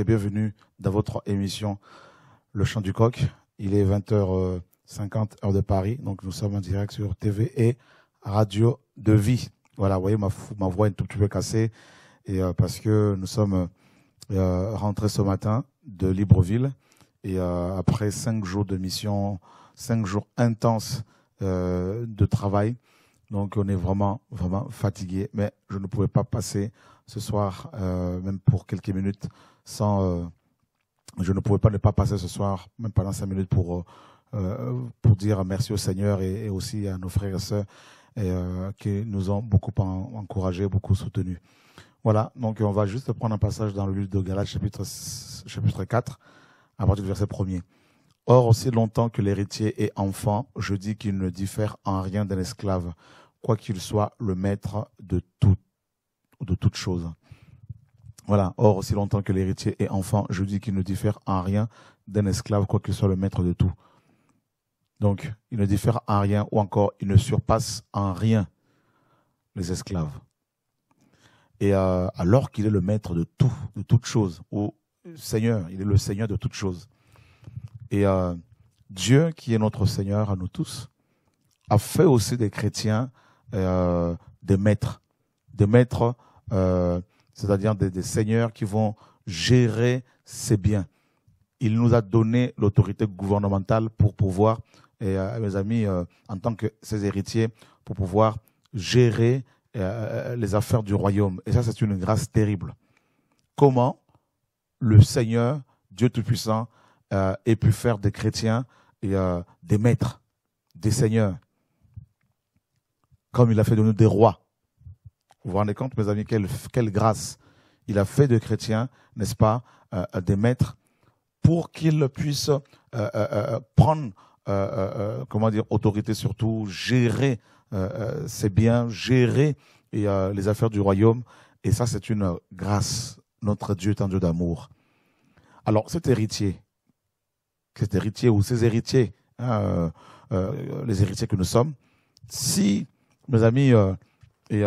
et bienvenue dans votre émission Le Chant du Coq. Il est 20h50 heure de Paris, donc nous sommes en direct sur TV et Radio de Vie. Voilà, vous voyez, ma, voix est un tout petit peu cassée et, euh, parce que nous sommes euh, rentrés ce matin de Libreville et euh, après cinq jours de mission, cinq jours intenses de travail, donc on est vraiment, vraiment fatigué, mais je ne pouvais pas passer ce soir, même pour quelques minutes, sans, euh, je ne pouvais pas ne pas passer ce soir, même pendant cinq minutes, pour, euh, euh, pour dire merci au Seigneur et, aussi à nos frères et sœurs qui nous ont beaucoup encouragés, beaucoup soutenus. Voilà, donc on va juste prendre un passage dans le livre de Galates, chapitre, chapitre 4, à partir du verset premier. « Or, aussi longtemps que l'héritier est enfant, je dis qu'il ne diffère en rien d'un esclave, quoi qu'il soit le maître de tout, de toutes choses. Voilà. Or, aussi longtemps que l'héritier est enfant, je dis qu'il ne diffère en rien d'un esclave, quoi qu'il soit le maître de tout. Donc, il ne diffère en rien, ou encore, il ne surpasse en rien les esclaves. Et euh, alors qu'il est le maître de tout, de toutes choses, ou Seigneur, il est le Seigneur de toutes choses. Et euh, Dieu, qui est notre Seigneur à nous tous, a fait aussi des chrétiens euh, des maîtres, des maîtres c'est-à-dire des, seigneurs qui vont gérer ces biens. Il nous a donné l'autorité gouvernementale pour pouvoir, et, euh, mes amis, euh, en tant que ses héritiers, pour pouvoir gérer euh, les affaires du royaume. Et ça, c'est une grâce terrible. Comment le Seigneur, Dieu Tout-Puissant, ait pu faire des chrétiens et, des maîtres, des seigneurs, comme il a fait de nous des rois vous vous rendez compte, mes amis, quelle, grâce il a fait de chrétiens, n'est-ce pas, euh, euh, des maîtres, pour qu'ils puissent euh, prendre, comment dire, autorité surtout, gérer ses biens, gérer les affaires du royaume. Et ça, c'est une grâce. Notre Dieu est un Dieu d'amour. Alors, cet héritier, cet héritier ou ces héritiers, hein, les héritiers que nous sommes, si, mes amis, et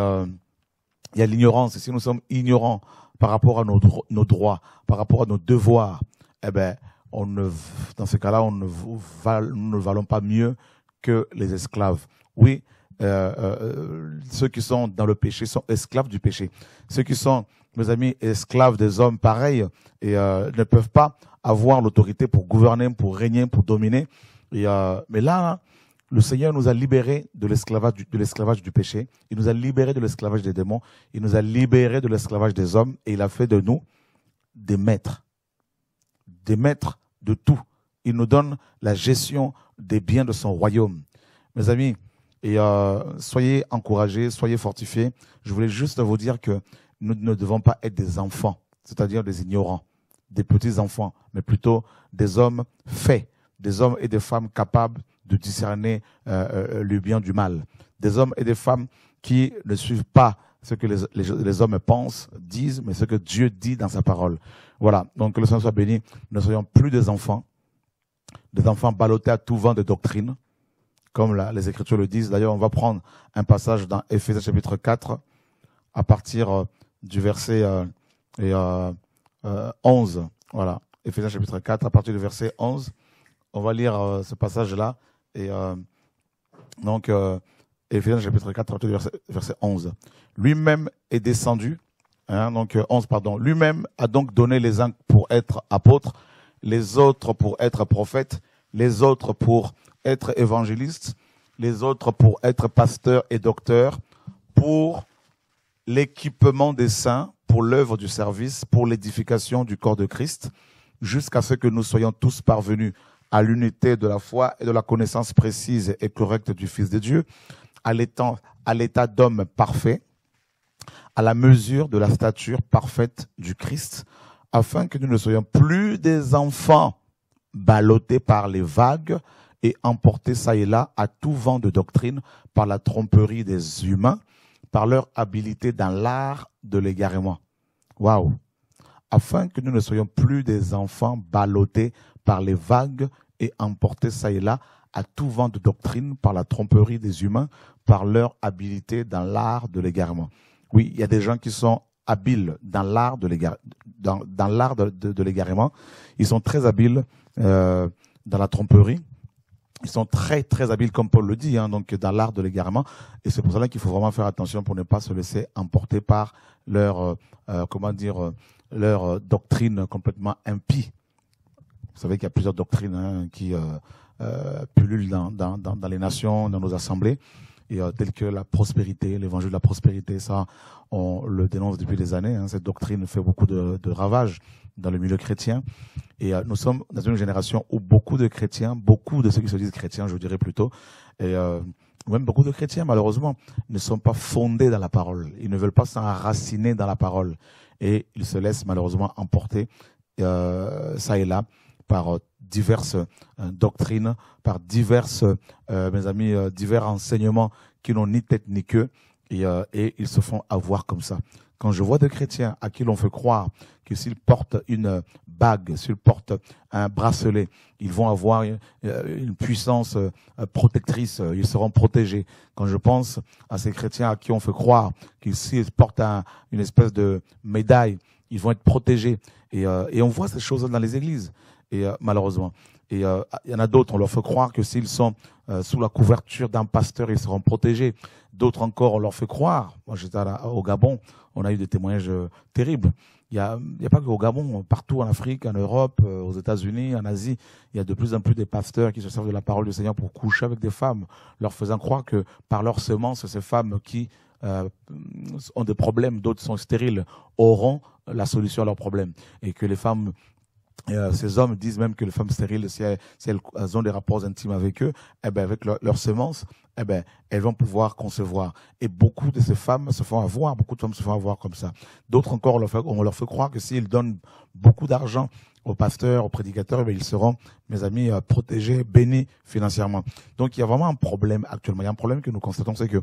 il y a l'ignorance. Et Si nous sommes ignorants par rapport à nos, droits, par rapport à nos devoirs, eh ben, on dans ce cas-là, on ne, nous ne valons pas mieux que les esclaves. Oui, euh, euh, euh, ceux qui sont dans le péché sont esclaves du péché. Ceux qui sont, mes amis, esclaves des hommes, pareils, et euh, ne peuvent pas avoir l'autorité pour gouverner, pour régner, pour dominer. a, mais là, hein, le Seigneur nous a libérés de l'esclavage du, péché, il nous a libérés de l'esclavage des démons, il nous a libérés de l'esclavage des hommes et il a fait de nous des maîtres, des maîtres de tout. Il nous donne la gestion des biens de son royaume. Mes amis, et euh, soyez encouragés, soyez fortifiés. Je voulais juste vous dire que nous ne devons pas être des enfants, c'est-à-dire des ignorants, des petits enfants, mais plutôt des hommes faits, des hommes et des femmes capables de discerner euh, euh, euh, le bien du mal, des hommes et des femmes qui ne suivent pas ce que les, hommes pensent, disent, mais ce que Dieu dit dans sa parole. Voilà, donc que le Seigneur soit béni, ne soyons plus des enfants, des enfants ballottés à tout vent de doctrine, comme les Écritures le disent. D'ailleurs, on va prendre un passage dans Éphésiens chapitre 4, à partir du verset euh, 11. Voilà, Éphésiens chapitre 4, à partir du verset 11 on va lire euh, ce passage-là. Et euh, donc, euh, Éphésiens chapitre 4, verset, 11. Lui-même est descendu, hein, donc 11, euh, pardon. Lui-même a donc donné les uns pour être apôtres, les autres pour être prophètes, les autres pour être évangélistes, les autres pour être pasteurs et docteurs, pour l'équipement des saints, pour l'œuvre du service, pour l'édification du corps de Christ, jusqu'à ce que nous soyons tous parvenus à l'unité de la foi et de la connaissance précise et correcte du Fils de Dieu, à l'état d'homme parfait, à la mesure de la stature parfaite du Christ, afin que nous ne soyons plus des enfants ballottés par les vagues et emportés ça et là à tout vent de doctrine par la tromperie des humains, par leur habilité dans l'art de l'égarement. Waouh afin que nous ne soyons plus des enfants ballottés par les vagues et emportés ça et là à tout vent de doctrine par la tromperie des humains, par leur habileté dans l'art de l'égarement. Oui, il y a des gens qui sont habiles dans l'art de l'égarement. Dans, de, l'égarement, ils sont très habiles euh, dans la tromperie. Ils sont très très habiles, comme Paul le dit, hein, donc dans l'art de l'égarement. Et c'est pour cela qu'il faut vraiment faire attention pour ne pas se laisser emporter par leur euh, euh, comment dire leur euh, doctrine complètement impie. Vous savez qu'il y a plusieurs doctrines hein, qui euh, euh, pullulent dans, dans, dans, dans, les nations, dans nos assemblées, et euh, telles que la prospérité, l'évangile de la prospérité, ça, on le dénonce depuis des années. Hein, cette doctrine fait beaucoup de, de, ravages dans le milieu chrétien. Et euh, nous sommes dans une génération où beaucoup de chrétiens, beaucoup de ceux qui se disent chrétiens, je dirais plutôt, et même beaucoup de chrétiens, malheureusement, ne sont pas fondés dans la parole. Ils ne veulent pas s'enraciner dans la parole et il se laisse malheureusement emporter euh, ça et là par euh, diverses euh, doctrines, par diverses, mes amis, divers enseignements qui n'ont ni tête ni queue euh, et, ils se font avoir comme ça. Quand je vois des chrétiens à qui l'on fait croire que s'ils portent une bague, s'ils portent un bracelet, ils vont avoir euh, une, puissance euh, protectrice, ils seront protégés. Quand je pense à ces chrétiens à qui on fait croire que s'ils portent une espèce de médaille, ils vont être protégés. Et, on voit ces choses dans les églises. Et malheureusement, et euh, il y en a d'autres, on leur fait croire que s'ils sont euh, sous la couverture d'un pasteur, ils seront protégés. D'autres encore, on leur fait croire. Moi, j'étais au Gabon, on a eu des témoignages euh, terribles. Il n'y a, a pas qu'au Gabon, partout en Afrique, en Europe, aux États-Unis, en Asie, il y a de plus en plus des pasteurs qui se servent de la parole du Seigneur pour coucher avec des femmes, leur faisant croire que par leur semence, ces femmes qui ont des problèmes, d'autres sont stériles, auront la solution à leurs problèmes. Et que les femmes euh, ces hommes disent même que les femmes stériles, si elles, ont des rapports intimes avec eux, eh ben, avec leur semence, eh ben, elles vont pouvoir concevoir. Et beaucoup de ces femmes se font avoir, beaucoup de femmes se font avoir comme ça. D'autres encore, on leur fait, croire que s'ils donnent beaucoup d'argent aux pasteurs, aux prédicateurs, eh ben, ils seront, mes amis, euh, protégés, bénis financièrement. Donc il y a vraiment un problème actuellement. Il y a un problème que nous constatons, c'est que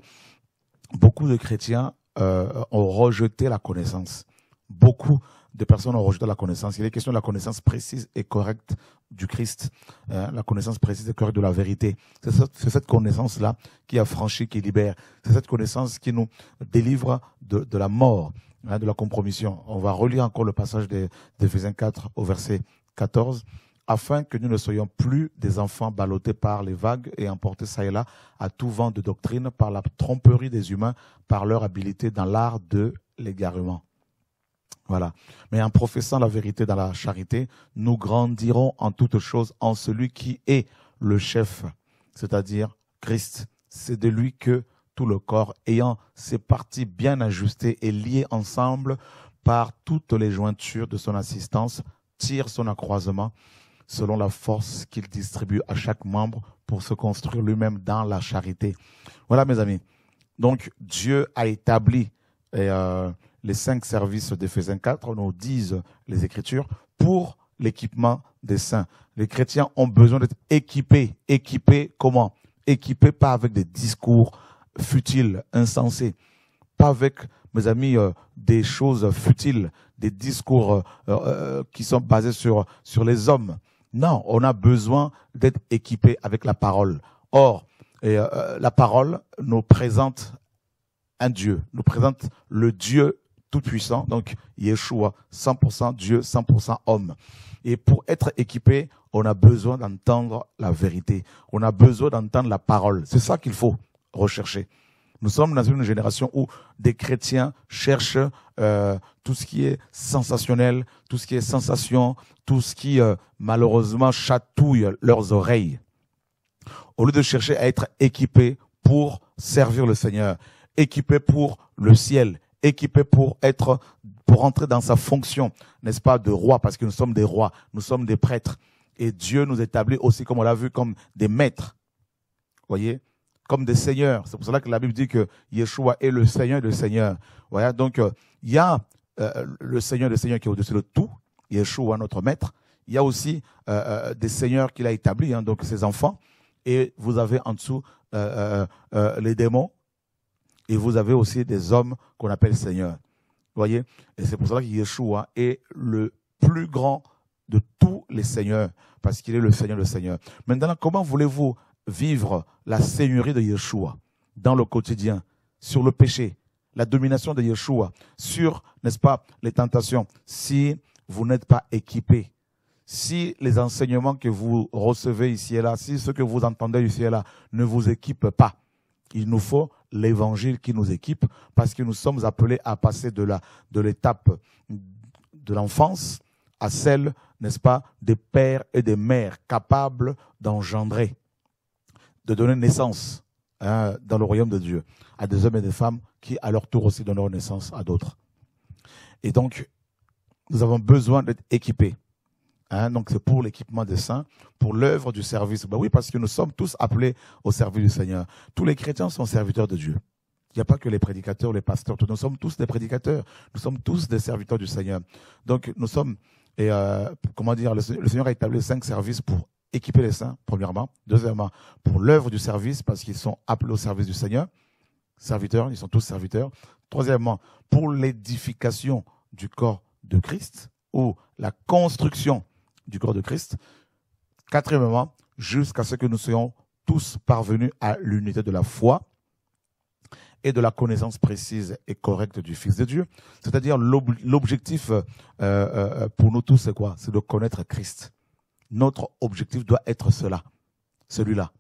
beaucoup de chrétiens euh, ont rejeté la connaissance. Beaucoup des personnes ont rejeté la connaissance. Il est question de la connaissance précise et correcte du Christ, hein, la connaissance précise et correcte de la vérité. C'est cette, connaissance-là qui franchi, qui libère. C'est cette connaissance qui nous délivre de, la mort, hein, de la compromission. On va relire encore le passage de Ephésiens 4 au verset 14 afin que nous ne soyons plus des enfants ballottés par les vagues et emportés ça et là à tout vent de doctrine par la tromperie des humains, par leur habileté dans l'art de l'égarement. Voilà. Mais en professant la vérité dans la charité, nous grandirons en toutes choses en celui qui est le chef, c'est-à-dire Christ. C'est de lui que tout le corps, ayant ses parties bien ajustées et liées ensemble par toutes les jointures de son assistance, tire son accroisement selon la force qu'il distribue à chaque membre pour se construire lui-même dans la charité. Voilà, mes amis. Donc, Dieu a établi euh, les cinq services d'Ephésiens 4 nous disent les Écritures pour l'équipement des saints. Les chrétiens ont besoin d'être équipés. Équipés comment Équipés pas avec des discours futiles, insensés. Pas avec, mes amis, euh, des choses futiles, des discours euh, euh, qui sont basés sur, sur les hommes. Non, on a besoin d'être équipés avec la parole. Or, la parole nous présente un Dieu, nous présente le Dieu tout-puissant. Donc, Yeshua, 100% Dieu, 100% homme. Et pour être équipé, on a besoin d'entendre la vérité. On a besoin d'entendre la parole. C'est ça qu'il faut rechercher. Nous sommes dans une génération où des chrétiens cherchent euh, tout ce qui est sensationnel, tout ce qui est sensation, tout ce qui euh, malheureusement chatouille leurs oreilles. Au lieu de chercher à être équipé pour servir le Seigneur, équipé pour le ciel, équipé pour être, pour entrer dans sa fonction, n'est-ce pas, de roi, parce que nous sommes des rois, nous sommes des prêtres. Et Dieu nous établit aussi, comme on l'a vu, comme des maîtres. Voyez? Comme des seigneurs. C'est pour cela que la Bible dit que Yeshua est le Seigneur le Seigneur. Voilà, Donc, euh, il y a euh, le Seigneur le Seigneur qui est au-dessus de tout. Yeshua, notre maître. Il y a aussi euh, des seigneurs qu'il a établis, hein, donc ses enfants. Et vous avez en dessous les démons, et vous avez aussi des hommes qu'on appelle Seigneur. Vous voyez Et c'est pour cela que Yeshua est le plus grand de tous les seigneurs, parce qu'il est le Seigneur le Seigneur. Maintenant, comment voulez-vous vivre la seigneurie de Yeshua dans le quotidien, sur le péché, la domination de Yeshua, sur, n'est-ce pas, les tentations, si vous n'êtes pas équipé, si les enseignements que vous recevez ici et là, si ce que vous entendez ici et là ne vous équipe pas, il nous faut l'évangile qui nous équipe, parce que nous sommes appelés à passer de la de l'étape de l'enfance à celle, n'est-ce pas, des pères et des mères capables d'engendrer, de donner naissance hein, dans le royaume de Dieu à des hommes et des femmes qui, à leur tour aussi, donneront naissance à d'autres. Et donc, nous avons besoin d'être équipés. Hein, donc c'est pour l'équipement des saints, pour l'œuvre du service. Ben oui, parce que nous sommes tous appelés au service du Seigneur. Tous les chrétiens sont serviteurs de Dieu. Il n'y a pas que les prédicateurs, les pasteurs. Nous sommes tous des prédicateurs. Nous sommes tous des serviteurs du Seigneur. Donc nous sommes, et euh, comment dire, le Seigneur a établi cinq services pour équiper les saints, premièrement. Deuxièmement, pour l'œuvre du service, parce qu'ils sont appelés au service du Seigneur. Serviteurs, ils sont tous serviteurs. Troisièmement, pour l'édification du corps de Christ ou la construction du corps de Christ. Quatrièmement, jusqu'à ce que nous soyons tous parvenus à l'unité de la foi et de la connaissance précise et correcte du Fils de Dieu. C'est-à-dire l'objectif euh, euh, pour nous tous, c'est quoi C'est de connaître Christ. Notre objectif doit être cela, celui-là.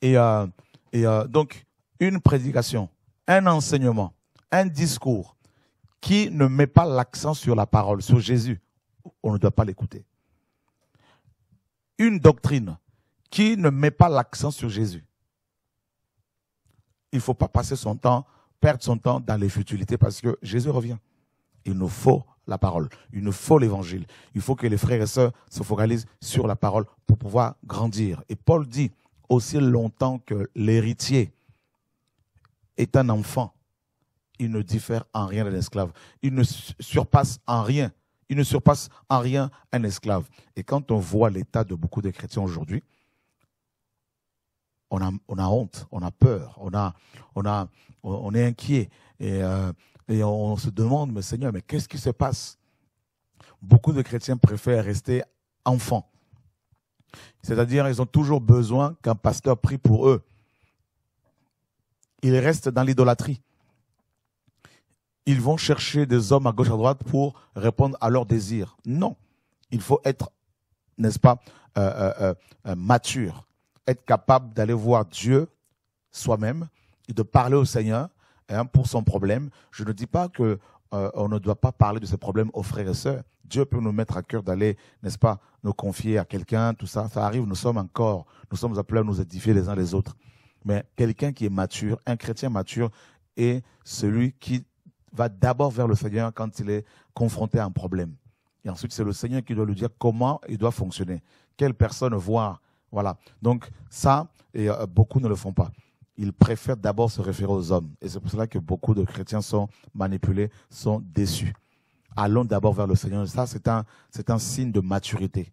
et euh, donc, une prédication, un enseignement, un discours qui ne met pas l'accent sur la parole, sur Jésus, on ne doit pas l'écouter. Une doctrine qui ne met pas l'accent sur Jésus. Il ne faut pas passer son temps, perdre son temps dans les futilités parce que Jésus revient. Il nous faut la parole, il nous faut l'évangile. Il faut que les frères et sœurs se focalisent sur la parole pour pouvoir grandir. Et Paul dit, aussi longtemps que l'héritier est un enfant, il ne diffère en rien de l'esclave. Il ne surpasse en rien il ne surpasse en rien un esclave. Et quand on voit l'état de beaucoup de chrétiens aujourd'hui, on a, on a, honte, on a peur, on, a, on, a, on est inquiet et, euh, et on se demande, mais Seigneur, mais qu'est-ce qui se passe Beaucoup de chrétiens préfèrent rester enfants. C'est-à-dire, ils ont toujours besoin qu'un pasteur prie pour eux. Ils restent dans l'idolâtrie ils vont chercher des hommes à gauche, à droite pour répondre à leurs désirs. Non, il faut être, n'est-ce pas, euh, euh, euh, mature, être capable d'aller voir Dieu soi-même et de parler au Seigneur hein, pour son problème. Je ne dis pas que on ne doit pas parler de ses problèmes aux frères et sœurs. Dieu peut nous mettre à cœur d'aller, n'est-ce pas, nous confier à quelqu'un, tout ça. Ça arrive, nous sommes encore, nous sommes appelés à nous édifier les uns les autres. Mais quelqu'un qui est mature, un chrétien mature, est celui qui va d'abord vers le Seigneur quand il est confronté à un problème. Et ensuite, c'est le Seigneur qui doit lui dire comment il doit fonctionner, quelle personne voir. Voilà. Donc ça, et euh, beaucoup ne le font pas. Ils préfèrent d'abord se référer aux hommes. Et c'est pour cela que beaucoup de chrétiens sont manipulés, sont déçus. Allons d'abord vers le Seigneur. Ça, c'est un, un signe de maturité.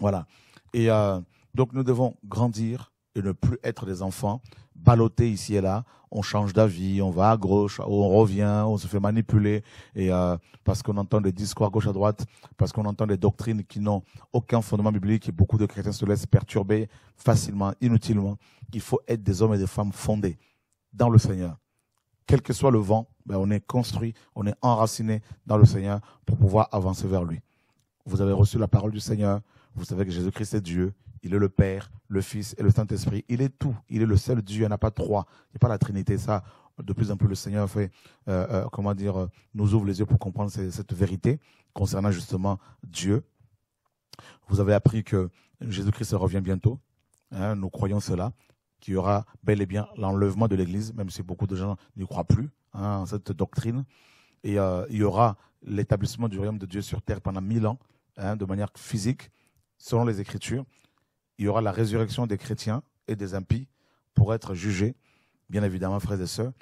Voilà. Et euh, donc nous devons grandir et ne plus être des enfants balloté ici et là, on change d'avis, on va à gauche, on revient, on se fait manipuler, et euh, parce qu'on entend des discours à gauche à droite, parce qu'on entend des doctrines qui n'ont aucun fondement biblique, et beaucoup de chrétiens se laissent perturber facilement, inutilement. Il faut être des hommes et des femmes fondés dans le Seigneur. Quel que soit le vent, ben on est construit, on est enraciné dans le Seigneur pour pouvoir avancer vers lui. Vous avez reçu la parole du Seigneur, vous savez que Jésus-Christ est Dieu, il est le Père, le Fils et le Saint-Esprit. Il est tout. Il est le seul Dieu. Il n'y en a pas trois. Il n'y a pas la Trinité. Ça, de plus en plus, le Seigneur fait, euh, euh, comment dire, euh, nous ouvre les yeux pour comprendre cette vérité concernant justement Dieu. Vous avez appris que Jésus-Christ revient bientôt. Hein. nous croyons cela qu'il y aura bel et bien l'enlèvement de l'Église, même si beaucoup de gens n'y croient plus hein, en cette doctrine. Et il y aura l'établissement du royaume de Dieu sur terre pendant mille ans, hein, de manière physique, selon les Écritures il y aura la résurrection des chrétiens et des impies pour être jugés, bien évidemment, frères et sœurs.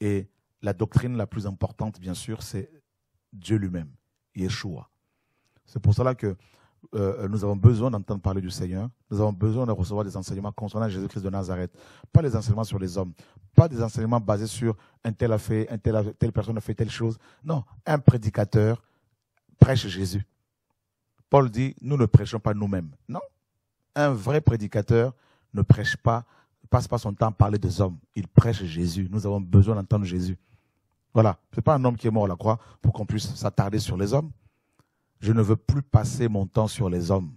Et la doctrine la plus importante, bien sûr, c'est Dieu lui-même, Yeshua. C'est pour cela que euh, nous avons besoin d'entendre parler du Seigneur. Nous avons besoin de recevoir des enseignements concernant Jésus-Christ de Nazareth. Pas des enseignements sur les hommes. Pas des enseignements basés sur un tel a fait, un tel a telle personne a fait telle chose. Non, un prédicateur prêche Jésus. Paul dit, nous ne prêchons pas nous-mêmes. Non, un vrai prédicateur ne prêche pas, passe pas son temps à parler des hommes. Il prêche Jésus. Nous avons besoin d'entendre Jésus. Voilà. Ce n'est pas un homme qui est mort à la croix pour qu'on puisse s'attarder sur les hommes. Je ne veux plus passer mon temps sur les hommes.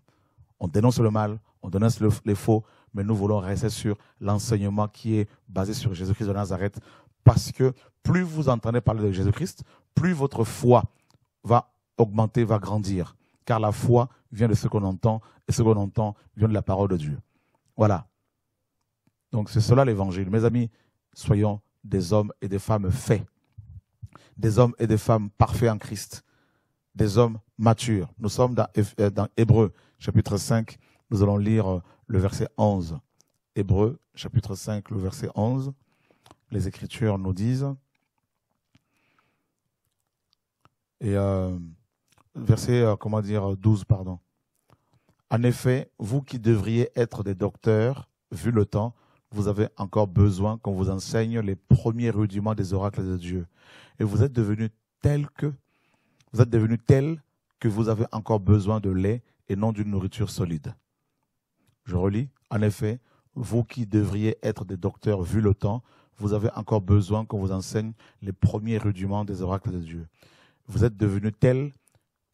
On dénonce le mal, on dénonce les faux, mais nous voulons rester sur l'enseignement qui est basé sur Jésus-Christ de Nazareth. Parce que plus vous entendez parler de Jésus-Christ, plus votre foi va augmenter, va grandir car la foi vient de ce qu'on entend, et ce qu'on entend vient de la parole de Dieu. Voilà. Donc c'est cela l'évangile. Mes amis, soyons des hommes et des femmes faits, des hommes et des femmes parfaits en Christ, des hommes matures. Nous sommes dans, euh, Hébreu, chapitre 5, nous allons lire euh, le verset 11. Hébreu, chapitre 5, le verset 11. Les Écritures nous disent. Et euh, verset euh, comment dire 12 euh, pardon. En effet, vous qui devriez être des docteurs, vu le temps, vous avez encore besoin qu'on vous enseigne les premiers rudiments des oracles de Dieu. Et vous êtes devenus tels que vous êtes devenus tels que vous avez encore besoin de lait et non d'une nourriture solide. Je relis. En effet, vous qui devriez être des docteurs vu le temps, vous avez encore besoin qu'on vous enseigne les premiers rudiments des oracles de Dieu. Vous êtes devenus tels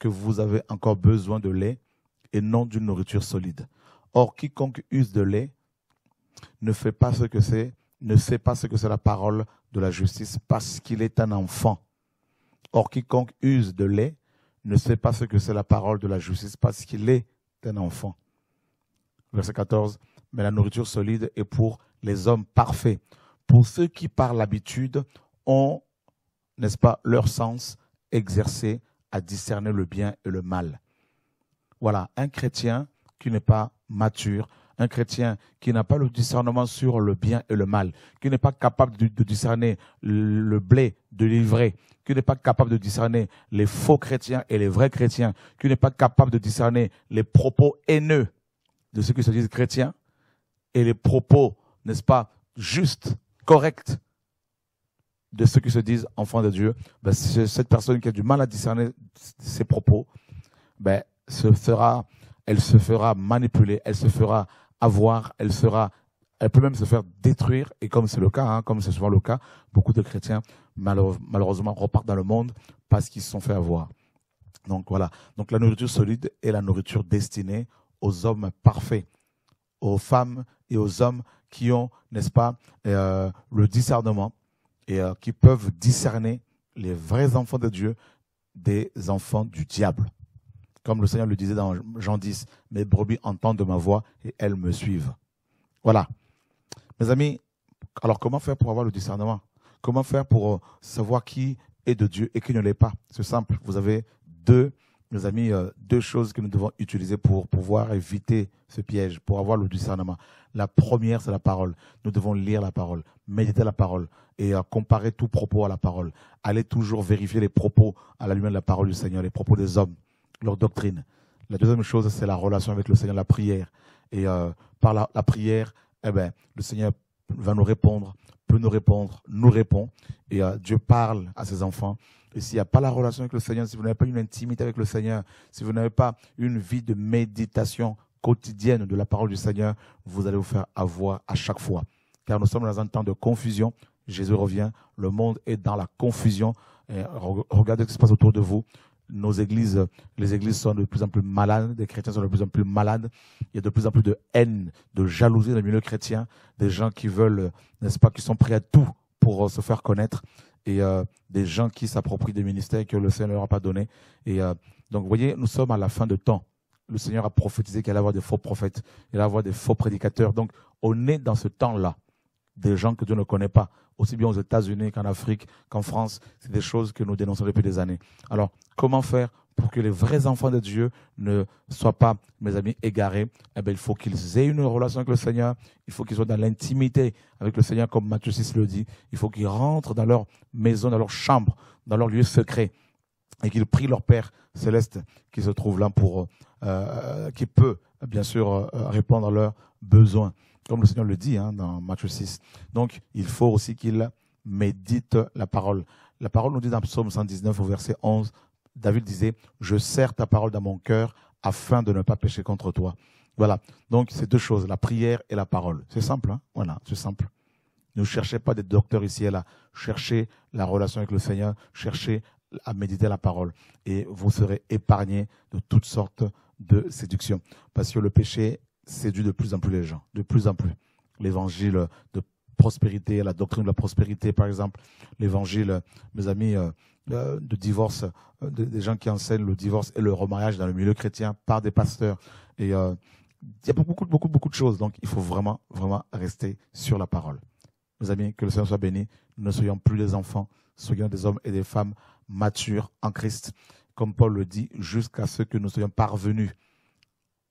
que vous avez encore besoin de lait et non d'une nourriture solide. Or, quiconque use de lait ne fait pas ce que c'est, ne sait pas ce que c'est la parole de la justice parce qu'il est un enfant. Or, quiconque use de lait ne sait pas ce que c'est la parole de la justice parce qu'il est un enfant. Verset 14. Mais la nourriture solide est pour les hommes parfaits, pour ceux qui par l'habitude ont, n'est-ce pas, leur sens exercé à discerner le bien et le mal. Voilà, un chrétien qui n'est pas mature, un chrétien qui n'a pas le discernement sur le bien et le mal, qui n'est pas capable de, discerner le blé de l'ivraie, qui n'est pas capable de discerner les faux chrétiens et les vrais chrétiens, qui n'est pas capable de discerner les propos haineux de ceux qui se disent chrétiens et les propos, n'est-ce pas, justes, corrects de ceux qui se disent enfants de Dieu, ben, cette personne qui a du mal à discerner ses propos, ben, elle se fera manipuler, elle se fera avoir, elle sera, elle peut même se faire détruire. Et comme c'est le cas, hein, comme c'est souvent le cas, beaucoup de chrétiens malheureusement repartent dans le monde parce qu'ils se sont fait avoir. Donc voilà. Donc la nourriture solide est la nourriture destinée aux hommes parfaits, aux femmes et aux hommes qui ont, n'est-ce pas, euh, le discernement et euh, qui peuvent discerner les vrais enfants de Dieu des enfants du diable. Comme le Seigneur le disait dans Jean 10, mes brebis entendent ma voix et elles me suivent. Voilà. Mes amis, alors comment faire pour avoir le discernement Comment faire pour euh, savoir qui est de Dieu et qui ne l'est pas C'est simple, vous avez deux mes amis, euh, deux choses que nous devons utiliser pour pouvoir éviter ce piège, pour avoir le discernement. La première, c'est la parole. Nous devons lire la parole, méditer la parole et euh, comparer tout propos à la parole. Allez toujours vérifier les propos à la lumière de la parole du Seigneur, les propos des hommes, leur doctrine. La deuxième chose, c'est la relation avec le Seigneur, la prière. Et euh, par la, prière, eh ben, le Seigneur va nous répondre, peut nous répondre, nous répond. Et Dieu parle à ses enfants et s'il n'y a pas la relation avec le Seigneur, si vous n'avez pas une intimité avec le Seigneur, si vous n'avez pas une vie de méditation quotidienne de la parole du Seigneur, vous allez vous faire avoir à chaque fois. Car nous sommes dans un temps de confusion. Jésus revient. Le monde est dans la confusion. regardez ce qui se passe autour de vous. Nos églises, les églises sont de plus en plus malades, les chrétiens sont de plus en plus malades. Il y a de plus en plus de haine, de jalousie dans le milieu chrétien, des gens qui veulent, n'est-ce pas, qui sont prêts à tout pour euh, se faire connaître et euh, des gens qui s'approprient des ministères que le Seigneur n'a pas donné. Et euh, donc, vous voyez, nous sommes à la fin de temps. Le Seigneur a prophétisé qu'il allait avoir des faux prophètes, il allait avoir des faux prédicateurs. Donc, on est dans ce temps-là. Des gens que Dieu ne connaît pas, aussi bien aux États-Unis qu'en Afrique, qu'en France. C'est des choses que nous dénonçons depuis des années. Alors, comment faire pour que les vrais enfants de Dieu ne soient pas, mes amis, égarés, eh ben, il faut qu'ils aient une relation avec le Seigneur, il faut qu'ils soient dans l'intimité avec le Seigneur, comme Matthieu 6 le dit, il faut qu'ils rentrent dans leur maison, dans leur chambre, dans leur lieu secret, et qu'ils prient leur Père céleste qui se trouve là pour, euh, qui peut, bien sûr, euh, répondre à leurs besoins, comme le Seigneur le dit hein, dans Matthieu 6. Donc, il faut aussi qu'ils méditent la parole. La parole nous dit dans Psaume 119 au verset 11, David disait, je sers ta parole dans mon cœur afin de ne pas pécher contre toi. Voilà. Donc, c'est deux choses, la prière et la parole. C'est simple, hein Voilà, c'est simple. Ne cherchez pas des docteurs ici et là. Cherchez la relation avec le Seigneur. Cherchez à méditer la parole. Et vous serez épargné de toutes sortes de séductions. Parce que le péché séduit de plus en plus les gens. De plus en plus. L'évangile de prospérité, la doctrine de la prospérité, par exemple, l'évangile, mes amis, euh, euh, de divorce, euh, des gens qui enseignent le divorce et le remariage dans le milieu chrétien par des pasteurs. Et il y a beaucoup, beaucoup, beaucoup de choses. Donc, il faut vraiment, vraiment rester sur la parole. Mes amis, que le Seigneur soit béni. Nous ne soyons plus des enfants, soyons des hommes et des femmes matures en Christ. Comme Paul le dit, jusqu'à ce que nous soyons parvenus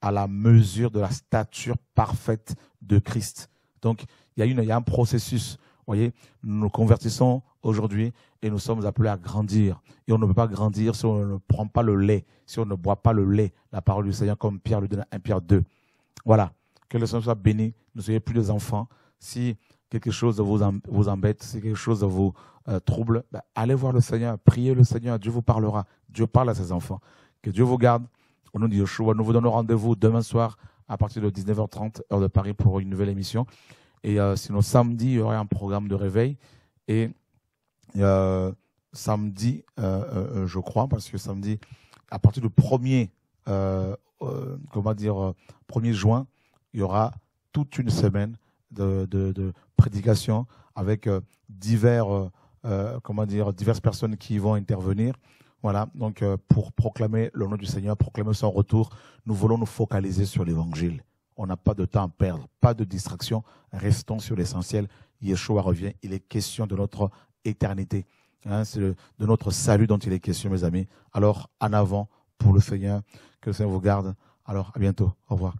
à la mesure de la stature parfaite de Christ. Donc, il y, a y a un processus. Vous voyez, nous nous convertissons aujourd'hui et nous sommes appelés à grandir. Et on ne peut pas grandir si on ne prend pas le lait, si on ne boit pas le lait, la parole du Seigneur, comme Pierre lui donne un Pierre 2. Voilà. Que le Seigneur soit béni. Ne soyez plus des enfants. Si quelque chose vous, embête, si quelque chose vous euh, trouble, ben, allez voir le Seigneur, priez le Seigneur. Dieu vous parlera. Dieu parle à ses enfants. Que Dieu vous garde. Au nom de Yeshua, nous vous donnons rendez-vous demain soir à partir de 19h30, heure de Paris, pour une nouvelle émission. Et euh, sinon, samedi, il y aura un programme de réveil. Et euh, samedi, euh, je crois, parce que samedi, à partir du 1er, comment dire, 1er juin, il y aura toute une semaine de, prédication avec divers, comment dire, diverses personnes qui vont intervenir. Voilà, donc euh, pour proclamer le nom du Seigneur, proclamer son retour, nous voulons nous focaliser sur l'évangile. On n'a pas de temps à perdre, pas de distraction, restons sur l'essentiel. Yeshua revient, il est question de notre éternité, hein, c'est de notre salut dont il est question, mes amis. Alors, en avant pour le Seigneur, que le Seigneur vous garde. Alors, à bientôt, au revoir.